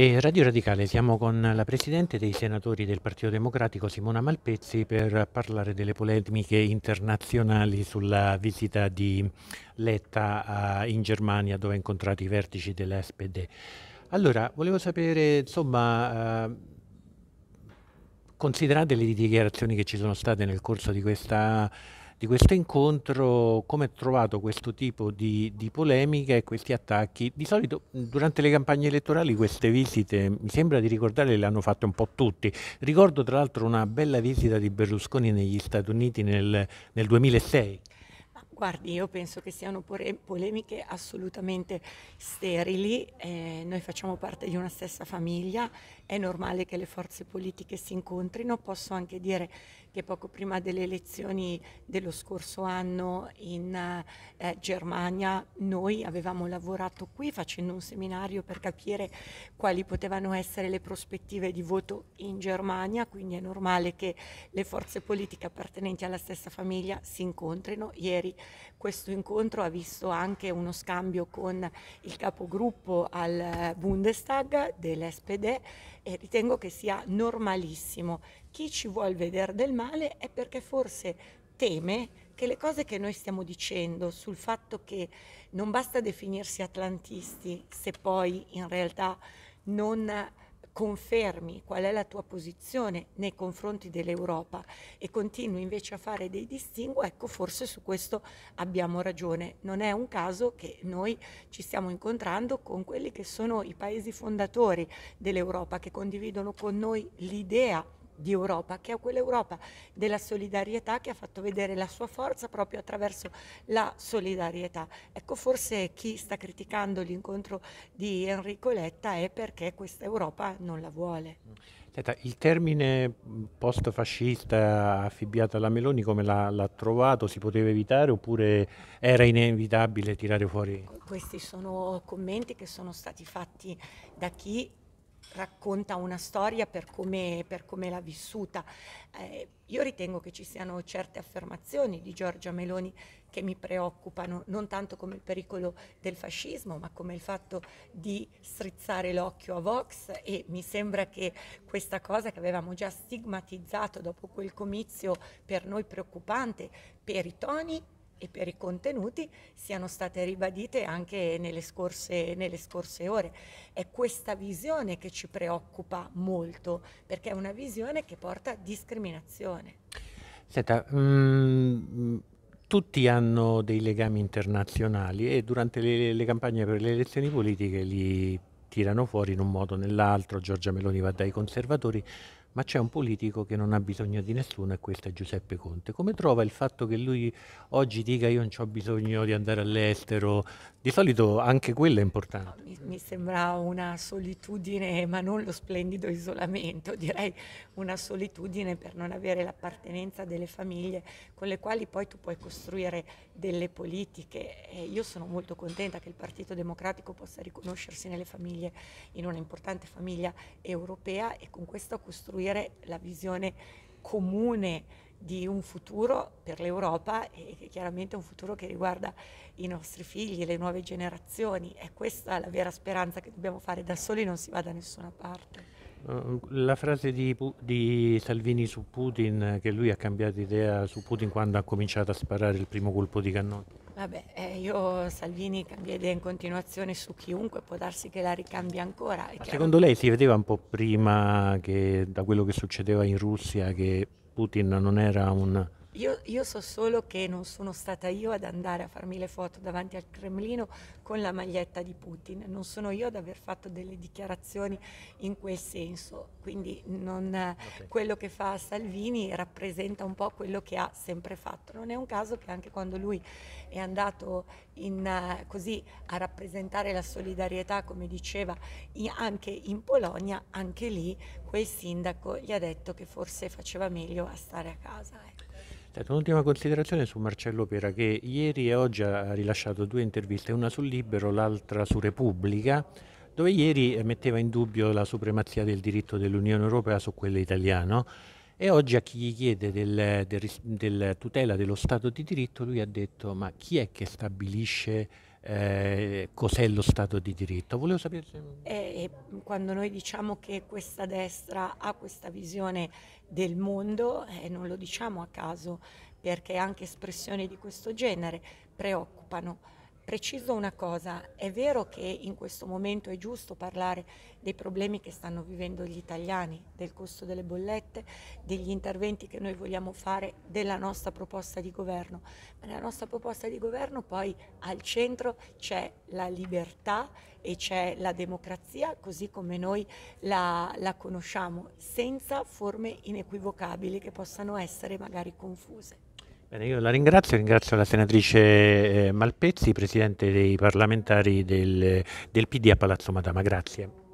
E Radio Radicale, siamo con la Presidente dei Senatori del Partito Democratico, Simona Malpezzi, per parlare delle polemiche internazionali sulla visita di Letta in Germania dove ha incontrato i vertici dell'SPD. Allora, volevo sapere, insomma, eh, considerate le dichiarazioni che ci sono state nel corso di questa di questo incontro, come ha trovato questo tipo di, di polemiche e questi attacchi. Di solito durante le campagne elettorali queste visite, mi sembra di ricordare, le hanno fatte un po' tutti. Ricordo tra l'altro una bella visita di Berlusconi negli Stati Uniti nel, nel 2006. Guardi, io penso che siano polemiche assolutamente sterili, eh, noi facciamo parte di una stessa famiglia, è normale che le forze politiche si incontrino, posso anche dire che poco prima delle elezioni dello scorso anno in eh, Germania noi avevamo lavorato qui facendo un seminario per capire quali potevano essere le prospettive di voto in Germania, quindi è normale che le forze politiche appartenenti alla stessa famiglia si incontrino. Ieri questo incontro ha visto anche uno scambio con il capogruppo al Bundestag dell'SPD e ritengo che sia normalissimo chi ci vuol vedere del male è perché forse teme che le cose che noi stiamo dicendo sul fatto che non basta definirsi atlantisti se poi in realtà non confermi qual è la tua posizione nei confronti dell'Europa e continui invece a fare dei distinguo, ecco forse su questo abbiamo ragione. Non è un caso che noi ci stiamo incontrando con quelli che sono i paesi fondatori dell'Europa, che condividono con noi l'idea di Europa, che è quell'Europa della solidarietà che ha fatto vedere la sua forza proprio attraverso la solidarietà. Ecco, forse chi sta criticando l'incontro di Enrico Letta è perché questa Europa non la vuole. Senta, il termine post-fascista affibbiato alla Meloni come l'ha, trovato? Si poteva evitare oppure era inevitabile tirare fuori? Questi sono commenti che sono stati fatti da chi racconta una storia per come, per come l'ha vissuta. Eh, io ritengo che ci siano certe affermazioni di Giorgia Meloni che mi preoccupano, non tanto come il pericolo del fascismo, ma come il fatto di strizzare l'occhio a Vox e mi sembra che questa cosa che avevamo già stigmatizzato dopo quel comizio per noi preoccupante, per i toni e per i contenuti siano state ribadite anche nelle scorse, nelle scorse ore. È questa visione che ci preoccupa molto, perché è una visione che porta a discriminazione. Senta, um, tutti hanno dei legami internazionali e durante le, le campagne per le elezioni politiche li tirano fuori in un modo o nell'altro, Giorgia Meloni va dai conservatori, ma c'è un politico che non ha bisogno di nessuno e questo è Giuseppe Conte. Come trova il fatto che lui oggi dica io non ho bisogno di andare all'estero? Di solito anche quello è importante. mi, mi, sembra una solitudine, ma non lo splendido isolamento, direi una solitudine per non avere l'appartenenza delle famiglie con le quali poi tu puoi costruire delle politiche. E io sono molto contenta che il Partito Democratico possa riconoscersi nelle famiglie, in una importante famiglia europea e con questo costruire costruire la visione comune di un futuro per l'Europa e chiaramente un futuro che riguarda i nostri figli, le nuove generazioni. È questa la vera speranza che dobbiamo fare, da soli non si va da nessuna parte. Eh, la frase di, di, Salvini su Putin, che lui ha cambiato idea su Putin quando ha cominciato a sparare il primo colpo di cannone. Vabbè, eh, io Salvini cambia idea in continuazione su chiunque, può darsi che la ricambia ancora. Secondo lei si vedeva un po' prima che da quello che succedeva in Russia che Putin non era un io, io, so solo che non sono stata io ad andare a farmi le foto davanti al Cremlino con la maglietta di Putin, non sono io ad aver fatto delle dichiarazioni in quel senso, quindi non, okay. quello che fa Salvini rappresenta un po' quello che ha sempre fatto. Non è un caso che anche quando lui è andato in, così a rappresentare la solidarietà, come diceva, anche in Polonia, anche lì quel sindaco gli ha detto che forse faceva meglio a stare a casa. Eh un'ultima considerazione su Marcello Pera che ieri e oggi ha rilasciato due interviste, una sul Libero, l'altra su Repubblica, dove ieri metteva in dubbio la supremazia del diritto dell'Unione Europea su quello italiano e oggi a chi gli chiede della del, del tutela dello Stato di diritto lui ha detto ma chi è che stabilisce eh, cos'è lo Stato di diritto. Volevo sapere se... Eh, quando noi diciamo che questa destra ha questa visione del mondo, eh, non lo diciamo a caso, perché anche espressioni di questo genere preoccupano preciso una cosa, è vero che in questo momento è giusto parlare dei problemi che stanno vivendo gli italiani, del costo delle bollette, degli interventi che noi vogliamo fare, della nostra proposta di governo, ma nella nostra proposta di governo poi al centro c'è la libertà e c'è la democrazia così come noi la, la conosciamo, senza forme inequivocabili che possano essere magari confuse. Bene, io la ringrazio, ringrazio la senatrice eh, Malpezzi, presidente dei parlamentari del, del PD a Palazzo Madama, grazie.